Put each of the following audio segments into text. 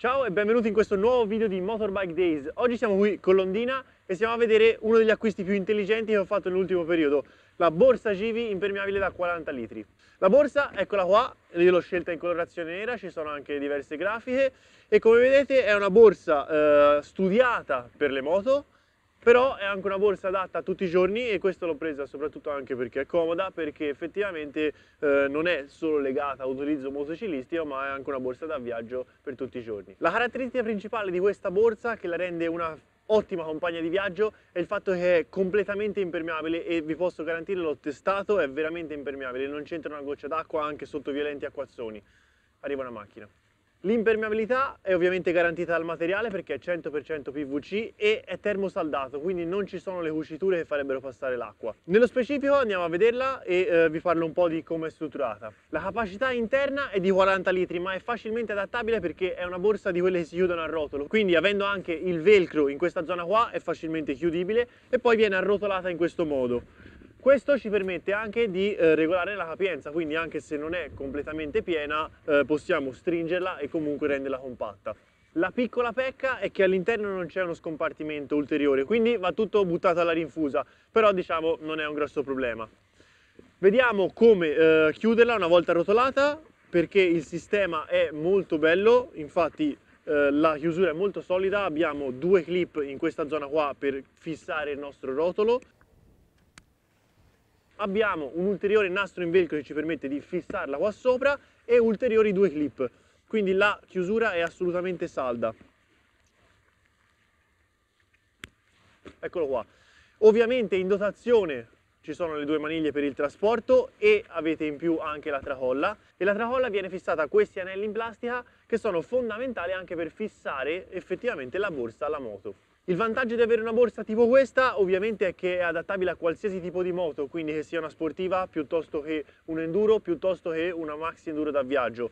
Ciao e benvenuti in questo nuovo video di Motorbike Days. Oggi siamo qui con Londina e stiamo a vedere uno degli acquisti più intelligenti che ho fatto nell'ultimo periodo, la borsa Givi impermeabile da 40 litri. La borsa, eccola qua, io l'ho scelta in colorazione nera, ci sono anche diverse grafiche e come vedete è una borsa eh, studiata per le moto, però è anche una borsa adatta a tutti i giorni e questo l'ho presa soprattutto anche perché è comoda perché effettivamente eh, non è solo legata all'utilizzo un motociclistico ma è anche una borsa da viaggio per tutti i giorni. La caratteristica principale di questa borsa che la rende una ottima compagna di viaggio è il fatto che è completamente impermeabile e vi posso garantire l'ho testato è veramente impermeabile non c'entra una goccia d'acqua anche sotto violenti acquazzoni arriva una macchina L'impermeabilità è ovviamente garantita dal materiale perché è 100% PVC e è termosaldato, quindi non ci sono le cuciture che farebbero passare l'acqua. Nello specifico andiamo a vederla e eh, vi parlo un po' di come è strutturata. La capacità interna è di 40 litri ma è facilmente adattabile perché è una borsa di quelle che si chiudono a rotolo, quindi avendo anche il velcro in questa zona qua è facilmente chiudibile e poi viene arrotolata in questo modo. Questo ci permette anche di eh, regolare la capienza, quindi anche se non è completamente piena eh, possiamo stringerla e comunque renderla compatta. La piccola pecca è che all'interno non c'è uno scompartimento ulteriore, quindi va tutto buttato alla rinfusa, però diciamo non è un grosso problema. Vediamo come eh, chiuderla una volta rotolata perché il sistema è molto bello, infatti eh, la chiusura è molto solida, abbiamo due clip in questa zona qua per fissare il nostro rotolo abbiamo un ulteriore nastro in velcro che ci permette di fissarla qua sopra e ulteriori due clip quindi la chiusura è assolutamente salda eccolo qua ovviamente in dotazione ci sono le due maniglie per il trasporto e avete in più anche la tracolla e la tracolla viene fissata a questi anelli in plastica che sono fondamentali anche per fissare effettivamente la borsa alla moto il vantaggio di avere una borsa tipo questa ovviamente è che è adattabile a qualsiasi tipo di moto, quindi che sia una sportiva piuttosto che un enduro, piuttosto che una maxi enduro da viaggio.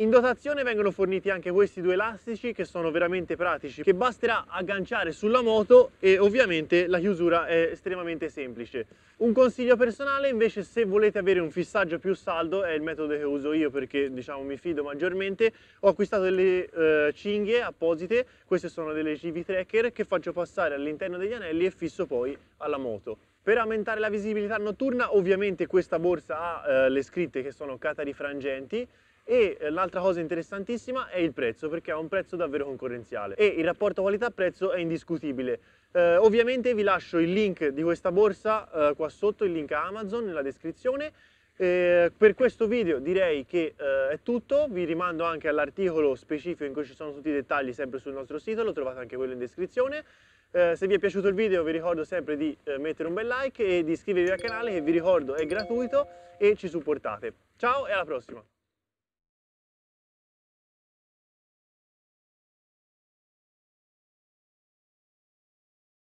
In dotazione vengono forniti anche questi due elastici che sono veramente pratici, che basterà agganciare sulla moto e ovviamente la chiusura è estremamente semplice. Un consiglio personale invece se volete avere un fissaggio più saldo è il metodo che uso io perché diciamo mi fido maggiormente, ho acquistato delle eh, cinghie apposite, queste sono delle CV tracker che faccio passare all'interno degli anelli e fisso poi alla moto. Per aumentare la visibilità notturna ovviamente questa borsa ha eh, le scritte che sono catarifrangenti e eh, l'altra cosa interessantissima è il prezzo perché ha un prezzo davvero concorrenziale e il rapporto qualità-prezzo è indiscutibile eh, ovviamente vi lascio il link di questa borsa eh, qua sotto, il link a Amazon nella descrizione eh, per questo video direi che eh, è tutto, vi rimando anche all'articolo specifico in cui ci sono tutti i dettagli sempre sul nostro sito, lo trovate anche quello in descrizione. Eh, se vi è piaciuto il video vi ricordo sempre di eh, mettere un bel like e di iscrivervi al canale che vi ricordo è gratuito e ci supportate. Ciao e alla prossima!